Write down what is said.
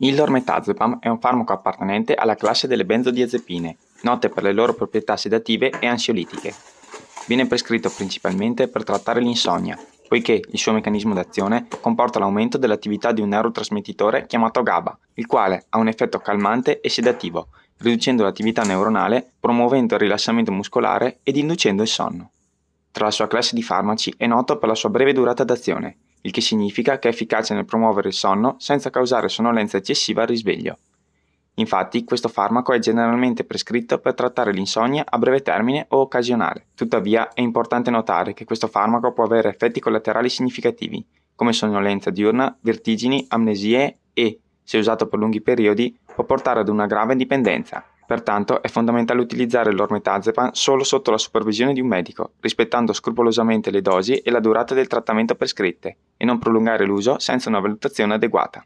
Il lormetazepam è un farmaco appartenente alla classe delle benzodiazepine, note per le loro proprietà sedative e ansiolitiche. Viene prescritto principalmente per trattare l'insonnia, poiché il suo meccanismo d'azione comporta l'aumento dell'attività di un neurotrasmettitore chiamato GABA, il quale ha un effetto calmante e sedativo, riducendo l'attività neuronale, promuovendo il rilassamento muscolare ed inducendo il sonno. Tra la sua classe di farmaci è noto per la sua breve durata d'azione, il che significa che è efficace nel promuovere il sonno senza causare sonnolenza eccessiva al risveglio. Infatti, questo farmaco è generalmente prescritto per trattare l'insonnia a breve termine o occasionale. Tuttavia, è importante notare che questo farmaco può avere effetti collaterali significativi, come sonnolenza diurna, vertigini, amnesie e, se usato per lunghi periodi, può portare ad una grave dipendenza. Pertanto è fondamentale utilizzare l'ormetazepan solo sotto la supervisione di un medico, rispettando scrupolosamente le dosi e la durata del trattamento prescritte, e non prolungare l'uso senza una valutazione adeguata.